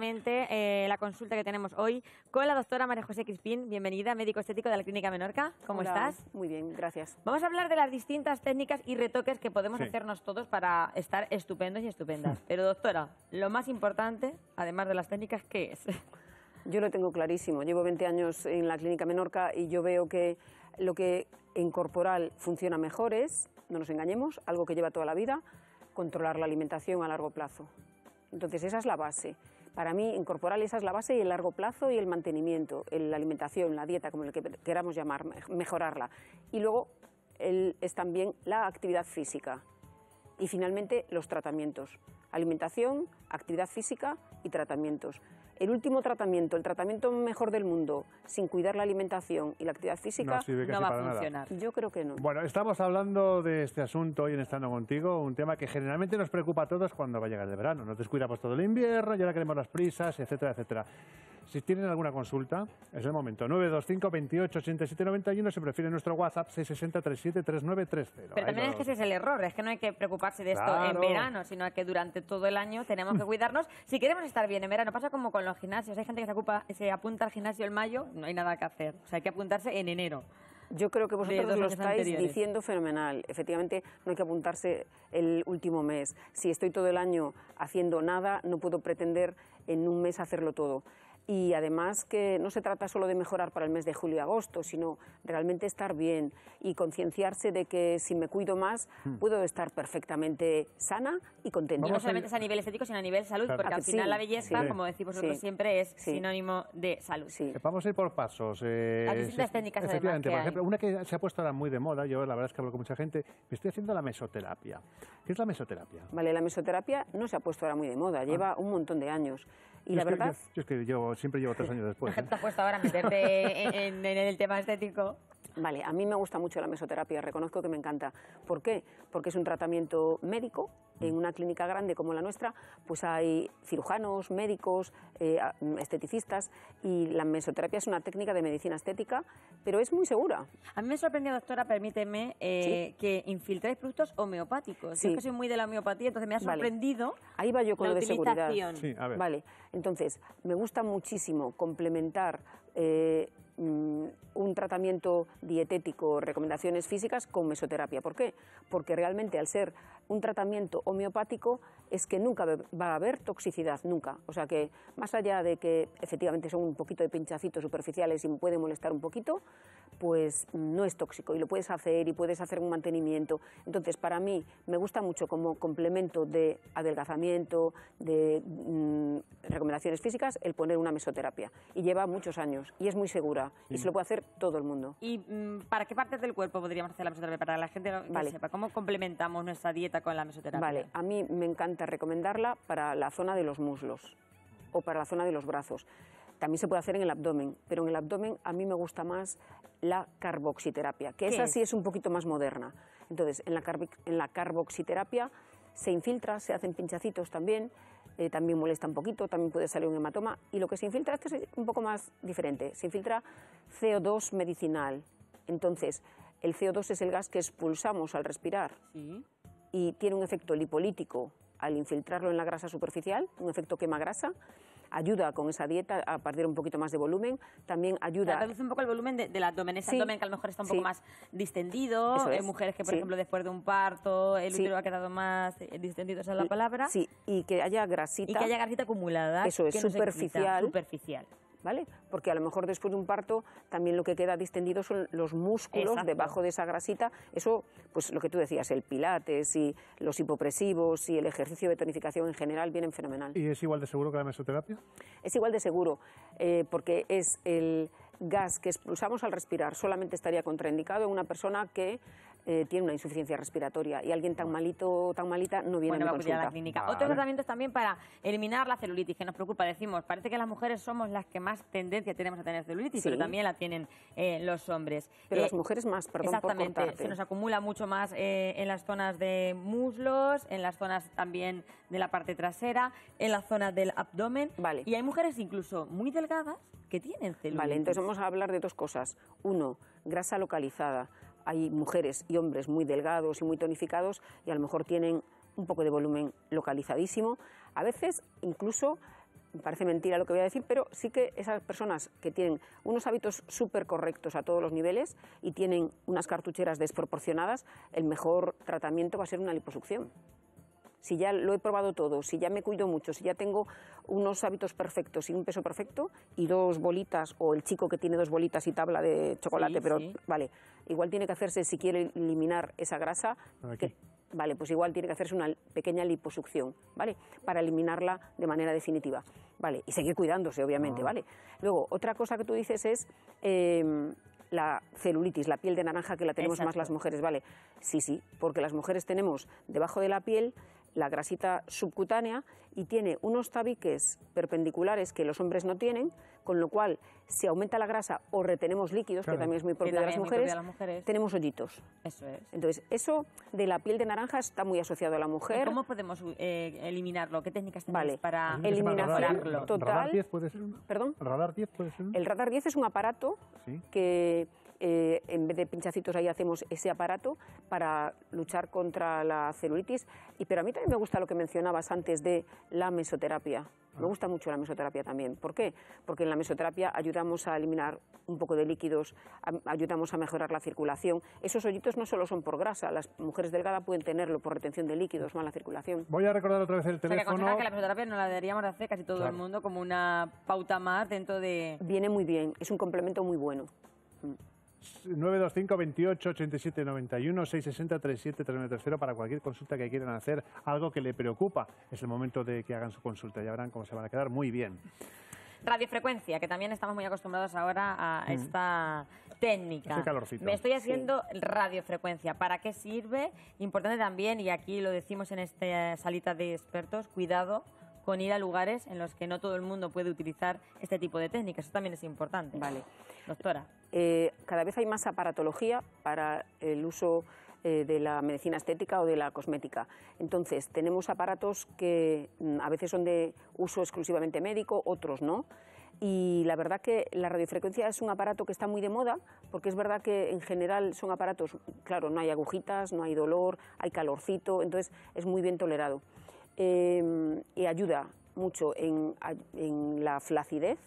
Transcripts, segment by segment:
Eh, la consulta que tenemos hoy con la doctora María José Crispín. Bienvenida, médico estético de la Clínica Menorca. ¿Cómo estás? Muy bien, gracias. Vamos a hablar de las distintas técnicas y retoques que podemos hacernos todos para estar estupendos y estupendas. Pero doctora, lo más importante, además de las técnicas, ¿qué es? Yo lo tengo clarísimo. Llevo 20 años en la Clínica Menorca y yo veo que lo que en corporal funciona mejor es, no nos engañemos, algo que lleva toda la vida, controlar la alimentación a largo plazo. Entonces esa es la base. Para mí, incorporar esa es la base y el largo plazo y el mantenimiento, la alimentación, la dieta, como le que queramos llamar, mejorarla. Y luego es también la actividad física. Y finalmente, los tratamientos. Alimentación, actividad física y tratamientos el último tratamiento, el tratamiento mejor del mundo, sin cuidar la alimentación y la actividad física, no, va a funcionar. Yo creo que no. Bueno, estamos hablando de este asunto hoy en Estando Contigo, un tema que generalmente nos preocupa a todos cuando va a llegar el verano. Nos descuidamos todo el invierno, ya ahora queremos las prisas, etcétera, etcétera. Si tienen alguna consulta, es el momento. 925 28 87 91 se prefiere nuestro WhatsApp 660 Pero también es que ese es el error, es que no hay que preocuparse de esto en verano, sino que durante todo el año tenemos que cuidarnos. si queremos estar bien en verano, pasa como con los gimnasios. Hay gente que se, ocupa, se apunta al gimnasio en mayo, no hay nada que hacer. O sea, hay que apuntarse en enero. Yo creo que vosotros lo estáis diciendo fenomenal. Efectivamente, no hay que apuntarse el último mes. Si estoy todo el año haciendo nada, no puedo pretender en un mes hacerlo todo y además que no se trata solo de mejorar para el mes de julio y agosto, sino realmente estar bien y concienciarse de que si me cuido más hmm. puedo estar perfectamente sana y contenta. no solamente es a nivel estético, sino a nivel salud, porque al ah, final la belleza, como decimos nosotros siempre, es sinónimo de salud. Eh, vamos a ir por pasos. Eh, técnicas efectivamente, por ejemplo, una que se ha puesto ahora muy de moda, yo la verdad es que hablo con mucha gente, me estoy haciendo la mesoterapia. ¿Qué es la mesoterapia? Vale, la mesoterapia no se ha puesto ahora muy de moda, ah. lleva un montón de años. Y la verdad... Yo, es que siempre llevo tres años después. ¿eh? Te has puesto ahora a meterte en el tema estético. Vale, a mí me gusta mucho la mesoterapia, reconozco que me encanta. ¿Por qué? Porque es un tratamiento médico. En una clínica grande como la nuestra, pues hay cirujanos, médicos, eh, mm, esteticistas y la mesoterapia es una técnica de medicina estética, pero es muy segura. A mí me sorprendió, doctora, permíteme, eh, que infiltréis productos homeopáticos. Yo que soy muy de la homeopatía, entonces me ha sorprendido. Ahí va yo con lo de seguridad. Sí, a ver. Vale, entonces me gusta muchísimo complementar. Eh, mm, un tratamiento dietético, recomendaciones físicas con mesoterapia. ¿Por qué? Porque realmente al ser un tratamiento homeopático es que nunca va a haber toxicidad, nunca. O sea que más allá de que efectivamente son un poquito de pinchacitos superficiales y puede molestar un poquito, pues no es tóxico y lo puedes hacer y puedes hacer un mantenimiento. Entonces para mí me gusta mucho como complemento de adelgazamiento, de mm, recomendaciones físicas, el poner una mesoterapia. Y lleva muchos años y es muy segura y se lo puede hacer todo el mundo. ¿Y mm, para qué partes del cuerpo podríamos hacer la mesoterapia? Para la gente sepa, ¿cómo complementamos nuestra dieta con la mesoterapia? Vale, a mí me encanta recomendarla para la zona de los muslos o para la zona de los brazos. También se puede hacer en el abdomen, pero en el abdomen a mí me gusta más la carboxiterapia, que esa sí es un poquito más moderna. Entonces, en la, en la carboxiterapia se infiltra, se hacen pinchacitos también, eh, también molesta un poquito, también puede salir un hematoma, y lo que se infiltra, este es un poco más diferente, se infiltra CO2 medicinal. Entonces, el CO2 es el gas que expulsamos al respirar y tiene un efecto lipolítico al infiltrarlo en la grasa superficial, un efecto quema grasa. Ayuda con esa dieta a perder un poquito más de volumen. También ayuda. reduce un poco el volumen de, del abdomen, ese abdomen que a lo mejor está un poco más distendido. Hay mujeres que, por ejemplo, después de un parto, el útero ha quedado más eh, distendido, esa es la palabra. Sí, y que haya grasita. Y que haya grasita acumulada. Eso es, superficial. superficial. ¿vale? Porque a lo mejor después de un parto también lo que queda distendido son los músculos debajo de esa grasita. Eso, pues lo que tú decías, el pilates y los hipopresivos y el ejercicio de tonificación en general vienen fenomenal. ¿Y es igual de seguro que la mesoterapia? Es igual de seguro, eh, porque es el gas que expulsamos al respirar solamente estaría contraindicado en una persona que eh, tiene una insuficiencia respiratoria y alguien tan malito tan malita no viene a la clínica. Otros tratamientos también para eliminar la celulitis que nos preocupa. Decimos, parece que las mujeres somos las que más tendencia tenemos a tener celulitis, pero también la tienen eh, los hombres. Pero las eh, mujeres más, perdón Exactamente, se nos acumula mucho más en las zonas de muslos, en las zonas también de la parte trasera, en la zona del abdomen. Vale. Y hay mujeres incluso muy delgadas que tienen celulitis. Vale, entonces vamos a hablar de dos cosas. Uno, grasa localizada hay mujeres y hombres muy delgados y muy tonificados y a lo mejor tienen un poco de volumen localizadísimo. A veces incluso me parece mentira lo que voy a decir, pero sí que esas personas que tienen unos hábitos súper correctos a todos los niveles y tienen unas cartucheras desproporcionadas, el mejor tratamiento va a ser una liposucción si ya lo he probado todo, si ya me cuido mucho, si ya tengo unos hábitos perfectos y un peso perfecto y dos bolitas, o el chico que tiene dos bolitas y tabla de chocolate, pero vale, igual tiene que hacerse, si quiere eliminar esa grasa, vale, pues igual tiene que hacerse una pequeña liposucción, ¿vale? Para eliminarla de manera definitiva, ¿vale? Y seguir cuidándose, obviamente, ah. ¿vale? Luego, otra cosa que tú dices es... Em, la celulitis, la piel de naranja que la tenemos más las mujeres, ¿vale? Sí, sí, porque las mujeres tenemos debajo de la piel la grasita subcutánea y tiene unos tabiques perpendiculares que los hombres no tienen, con lo cual si aumenta la grasa o retenemos líquidos, que también es muy propio, de las, mujeres, tenemos hoyitos. Eso es. Entonces, eso de la piel de naranja está muy asociado a la mujer. ¿Cómo podemos eh, eliminarlo? ¿Qué técnicas tenemos para eliminarlo? Total. ¿Radar 10 puede ser ¿Perdón? ¿Radar 10 puede ser El radar 10 es un aparato que eh, en vez de pinchacitos ahí hacemos ese aparato para luchar contra la celulitis. Y, pero a mí también me gusta lo que mencionabas antes de la mesoterapia. Me gusta mucho la mesoterapia también. ¿Por qué? Porque en la mesoterapia ayudamos a eliminar un poco de líquidos, ayudamos a mejorar la circulación. Esos hoyitos no solo son por grasa, las mujeres delgadas pueden tenerlo por retención de líquidos, mala circulación. Voy a recordar otra vez el teléfono. O sea, que, la mesoterapia no la deberíamos hacer casi todo el mundo como una pauta más dentro de... Viene muy bien, es un complemento muy bueno. Mm. 925 28 87 91 660 37 cero para cualquier consulta que quieran hacer, algo que le preocupa. Es el momento de que hagan su consulta, ya verán cómo se van a quedar muy bien. Radiofrecuencia, que también estamos muy acostumbrados ahora a mm. esta técnica. Me estoy haciendo radiofrecuencia. ¿Para qué sirve? Importante también, y aquí lo decimos en esta salita de expertos, cuidado con ir a lugares en los que no todo el mundo puede utilizar este tipo de técnicas. Eso también es importante. Vale. Doctora. Eh, cada vez hay más aparatología para el uso eh, de la medicina estética o de la cosmética. Entonces, tenemos aparatos que mm, a veces son de uso exclusivamente médico, otros no. Y la verdad que la radiofrecuencia es un aparato que está muy de moda, porque es verdad que en general son aparatos, claro, no hay agujitas, no hay dolor, hay calorcito, entonces es muy bien tolerado. Em, y ayuda mucho en la flacidez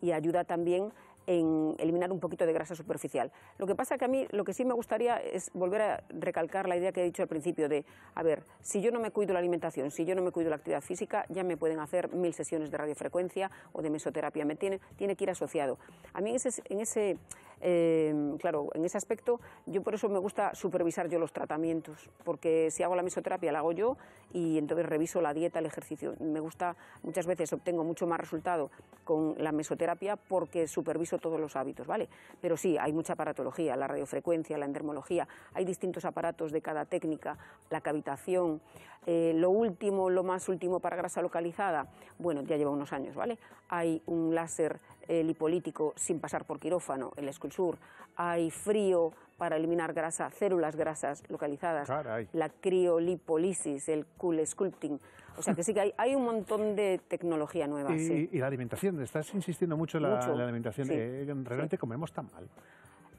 y ayuda también en eliminar un poquito de grasa superficial. Lo que pasa que a mí lo que sí me gustaría es volver a recalcar la idea que he dicho al principio de, a ver, si yo no me cuido la alimentación, si yo no me cuido la actividad física, ya me pueden hacer mil sesiones de radiofrecuencia o de mesoterapia, me tiene, tiene que ir asociado. A mí en ese, en ese Em, claro, en ese aspecto yo por eso me gusta supervisar yo los tratamientos, porque si hago la mesoterapia la hago yo y entonces reviso la dieta, el ejercicio. Me gusta, muchas veces obtengo mucho más resultado con la mesoterapia porque superviso todos los hábitos, ¿vale? Pero sí, hay mucha aparatología, la radiofrecuencia, la endermología, hay distintos aparatos de cada técnica, la cavitación, eh, lo último, lo más último para grasa localizada, bueno, ya lleva unos años, ¿vale? Hay un láser el hipolítico sin pasar por quirófano, el Esculsur. Hay frío para eliminar grasa, células grasas localizadas, la criolipolisis, el cool sculpting. O sea que sí que hay, un montón de tecnología nueva. Y, la alimentación, estás insistiendo mucho en la, alimentación. Eh, realmente comemos tan mal.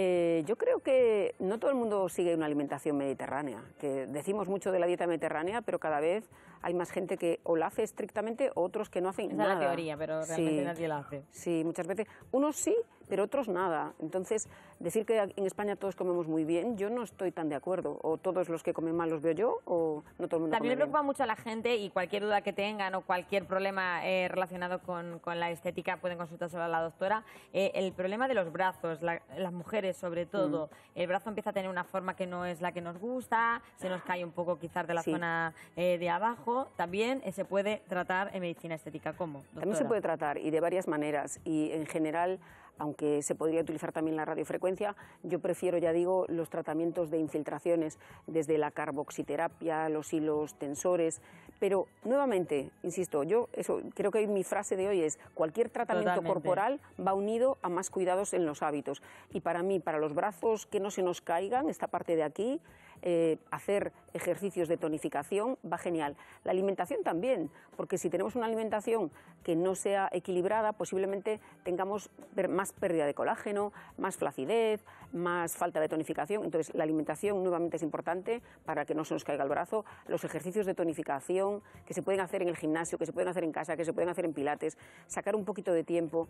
Eh, yo creo que no todo el mundo sigue una alimentación mediterránea, que decimos mucho de la dieta mediterránea, pero cada vez hay más gente que o la hace estrictamente, otros que no hacen nada. es la teoría, pero realmente sí, nadie la hace. Sí, muchas veces. Unos sí, pero otros nada. Entonces, decir que en España todos comemos muy bien, yo no estoy tan de acuerdo. O todos los que comen mal los veo yo, o no todo el mundo. También me preocupa mucho a la gente y cualquier duda que tengan o cualquier problema eh, relacionado con, la estética pueden consultárselo a la doctora. Eh, el problema de los brazos, las mujeres sobre todo, mm. el brazo empieza a tener una forma que no es la que nos gusta, se nos cae un poco quizás de la zona eh, de abajo. También se puede tratar en medicina estética. ¿Cómo? También se puede tratar y de varias maneras. Y en general aunque se podría utilizar también la radiofrecuencia, yo prefiero, ya digo, los tratamientos de infiltraciones, desde la carboxiterapia, los hilos tensores, pero nuevamente, insisto, yo eso, creo que mi frase de hoy es, cualquier tratamiento corporal va unido a más cuidados en los hábitos. Y para mí, para los brazos que no se nos caigan, esta parte de aquí, eh, hacer ejercicios de tonificación va genial. La alimentación también, porque si tenemos una alimentación que no sea equilibrada, posiblemente tengamos más pérdida de colágeno, más flacidez, más falta de tonificación. Entonces, la alimentación nuevamente es importante para que no se nos caiga el brazo. Los ejercicios de tonificación que se pueden hacer en el gimnasio, que se pueden hacer en casa, que se pueden hacer en pilates, sacar un poquito de tiempo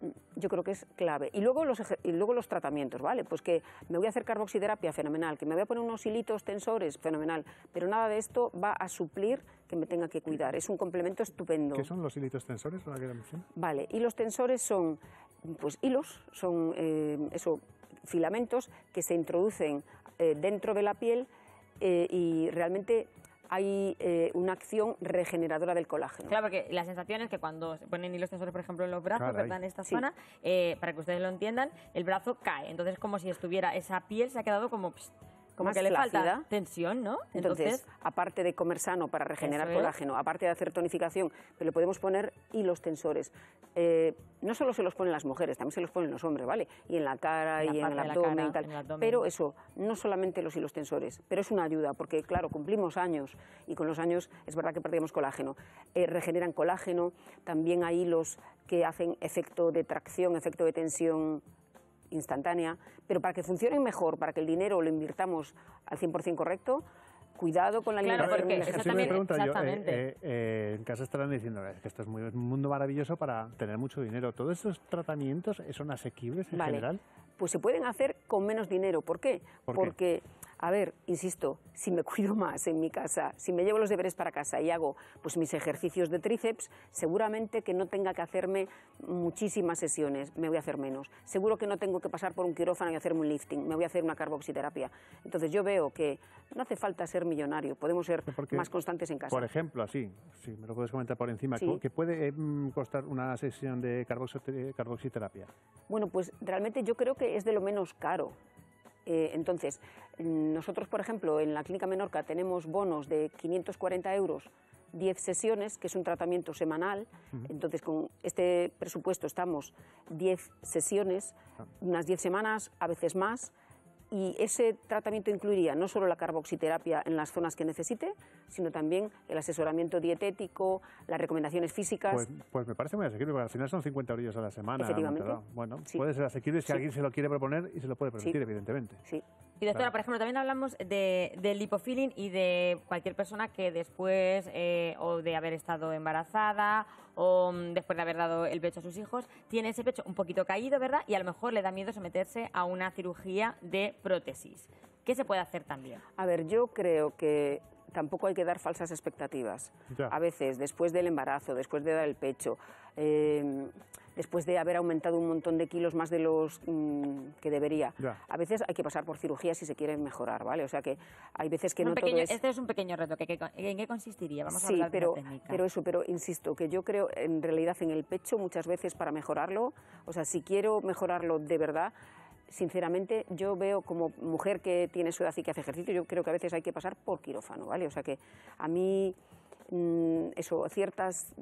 mm, yo creo que es clave. Y luego, los, luego los tratamientos, ¿vale? Pues que me voy a hacer carboxiderapia, fenomenal, que me voy a poner unos hilitos tensores, fenomenal, pero nada de esto va a suplir que me tenga que cuidar. Es un complemento estupendo. ¿Qué son los hilitos tensores? ¿Para vale, y los tensores son pues, hilos, son eh, filamentos que se introducen eh, dentro de la piel eh, y realmente hay una acción regeneradora del colágeno. Claro, porque la sensación es que cuando se ponen hilos tensores, por ejemplo, en los brazos, En esta zona, para que ustedes lo entiendan, el brazo cae. Entonces, como si estuviera esa piel, se ha quedado como como que le tensión, ¿no? Entonces, aparte de comer sano para regenerar colágeno, aparte de hacer tonificación, pues le podemos poner hilos tensores. Eh, no solo se los ponen las mujeres, también se los ponen los hombres, ¿vale? Y en la cara y en el, abdomen, y tal. Pero eso, no solamente los hilos tensores, pero es una ayuda, porque claro, cumplimos años y con los años es verdad que perdemos colágeno. Eh, regeneran colágeno, también hay hilos que hacen efecto de tracción, efecto de tensión instantánea, pero para que funcione mejor, para que el dinero lo invirtamos al 100% correcto, cuidado con la claro, porque eh, exactamente, exactamente. Eh, eh, en casa estarán diciendo que esto es muy, un mundo maravilloso para tener mucho dinero. ¿Todos esos tratamientos son asequibles en general? Pues se pueden hacer con menos dinero. ¿Por qué? porque a ver, insisto, si me cuido más en mi casa, si me llevo los deberes para casa y hago pues mis ejercicios de tríceps, seguramente que no tenga que hacerme muchísimas sesiones, me voy a hacer menos. Seguro que no tengo que pasar por un quirófano y hacerme un lifting, me voy a hacer una carboxiterapia. Entonces yo veo que no hace falta ser millonario, podemos ser más constantes en casa. Por ejemplo, así, si me lo puedes comentar por encima, ¿qué que puede eh, mm, costar una sesión de carboxiterapia? Bueno, pues realmente yo creo que es de lo menos caro. Eh, entonces, nosotros, por ejemplo, en la Clínica Menorca tenemos bonos de 540 euros 10 sesiones, que es un tratamiento semanal. Entonces, con este presupuesto estamos 10 sesiones, ah. unas 10 semanas, a veces más. Y ese tratamiento incluiría no solo la carboxiterapia en las zonas que necesite, sino también el asesoramiento dietético, las recomendaciones físicas. Pues, pues me parece muy asequible, porque al final son 50 orillas a la semana. Efectivamente. Bueno, puede ser asequible si alguien se lo quiere proponer y se lo puede permitir, evidentemente. Sí. Y doctora, por ejemplo, también hablamos del lipofilling y de cualquier persona que después eh, o de haber estado embarazada o mm, después de haber dado el pecho a sus hijos, tiene ese pecho un poquito caído, ¿verdad? Y a lo mejor le da miedo someterse a una cirugía de prótesis. ¿Qué se puede hacer también? A ver, yo creo que tampoco hay que dar falsas expectativas. A veces, después del embarazo, después de dar el pecho, eh, después de haber aumentado un montón de kilos más de los mm, que debería, a veces hay que pasar por cirugía si se quiere mejorar, ¿vale? O sea que hay veces que no es... Este es un pequeño reto. Que, ¿En qué consistiría? Vamos a hablar pero, técnica. pero eso, pero insisto, que yo creo en realidad en el pecho muchas veces para mejorarlo, o sea, si quiero mejorarlo de verdad, sinceramente, yo veo como mujer que tiene su edad y que hace ejercicio, yo creo que a veces hay que pasar por quirófano, ¿vale? O sea que a mí, mm, eso, ciertas,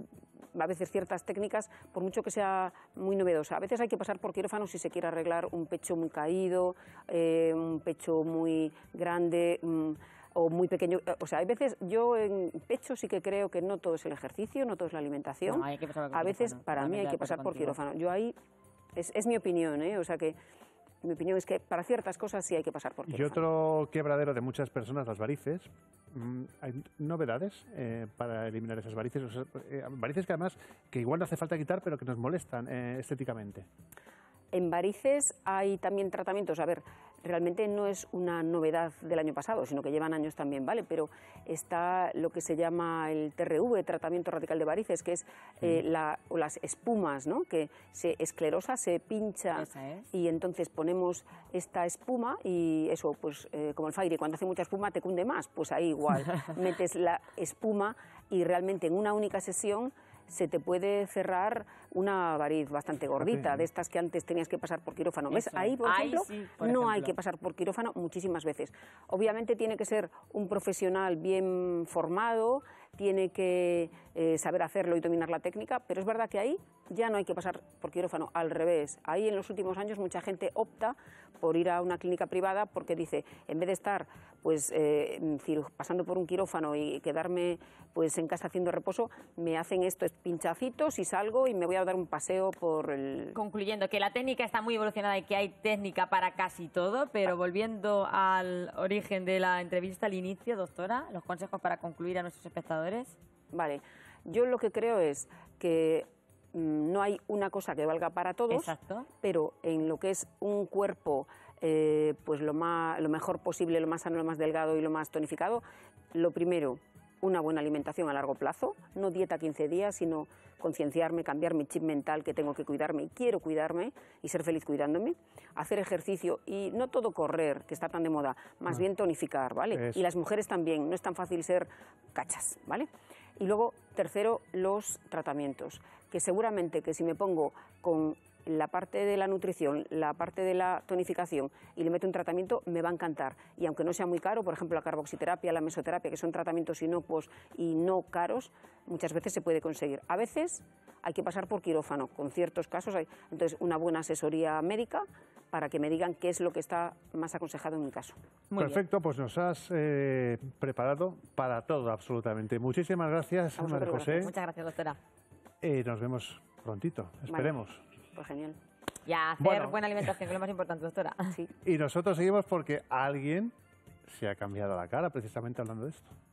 a veces ciertas técnicas, por mucho que sea muy novedosa, a veces hay que pasar por quirófano si se quiere arreglar un pecho muy caído, eh, un pecho muy grande. Mm, o muy pequeño. Eh, o sea, hay veces, yo en pecho sí que creo que no todo es el ejercicio, no todo es la alimentación. a veces, para mí, hay que pasar por quirófano. Yo ahí, es, es mi opinión, ¿eh? o sea que mi opinión es que para ciertas cosas sí hay que pasar por Y otro quebradero de muchas personas, las varices. Mm, ¿Hay novedades eh, para eliminar esas varices? Eh, varices que además, que igual no hace falta quitar, pero que nos molestan eh, estéticamente. En varices hay también tratamientos. A ver, realmente no es una novedad del año pasado, sino que llevan años también, ¿vale? Pero está lo que se llama el TRV, tratamiento radical de varices, que es eh, las espumas, ¿no? Que se esclerosa, se pincha y entonces ponemos esta espuma y eso, pues eh, como el Fairy, cuando hace mucha espuma te cunde más, pues ahí igual, metes la espuma y realmente en una única sesión se te puede cerrar una variz bastante gordita, de estas que antes tenías que pasar por quirófano. mes Ahí, por ejemplo, no hay que pasar por quirófano muchísimas veces. Obviamente tiene que ser un profesional bien formado, tiene que eh, saber hacerlo y dominar la técnica, pero es verdad que ahí ya no hay que pasar por quirófano, al revés. Ahí en los últimos años mucha gente opta por ir a una clínica privada porque dice, en vez de estar pues eh, pasando por un quirófano y quedarme pues en casa haciendo reposo, me hacen estos pinchacitos y salgo y me voy a dar un paseo por el... Concluyendo que la técnica está muy evolucionada y que hay técnica para casi todo, pero ah. volviendo al origen de la entrevista, al inicio, doctora, los consejos para concluir a nuestros espectadores. Vale, yo lo que creo es que mm, no hay una cosa que valga para todos, pero en lo que es un cuerpo, eh, pues lo, más, lo mejor posible, lo más sano, lo más delgado y lo más tonificado, lo primero, una buena alimentación a largo plazo, no dieta 15 días, sino concienciarme, cambiar mi chip mental que tengo que cuidarme y quiero cuidarme y ser feliz cuidándome, hacer ejercicio y no todo correr, que está tan de moda, más mm. bien tonificar, ¿vale? Y las mujeres también, no es tan fácil ser cachas, ¿vale? Y luego, tercero, los tratamientos, que seguramente que si me pongo con la parte de la nutrición, la parte de la tonificación y le meto un tratamiento, me va a encantar. Y aunque no sea muy caro, por ejemplo, la carboxiterapia, la mesoterapia, que son tratamientos inocuos y no caros, muchas veces se puede conseguir. A veces hay que pasar por quirófano, con ciertos casos hay. Entonces, una buena asesoría médica para que me digan qué es lo que está más aconsejado en mi caso. Perfecto, pues nos has eh, preparado para todo absolutamente. Muchísimas gracias, María José. Muchas gracias, doctora. Eh, nos vemos prontito, esperemos. Pues genial. Y a hacer buena alimentación, que es lo más importante, doctora. Y nosotros seguimos porque alguien se ha cambiado la cara precisamente hablando de esto.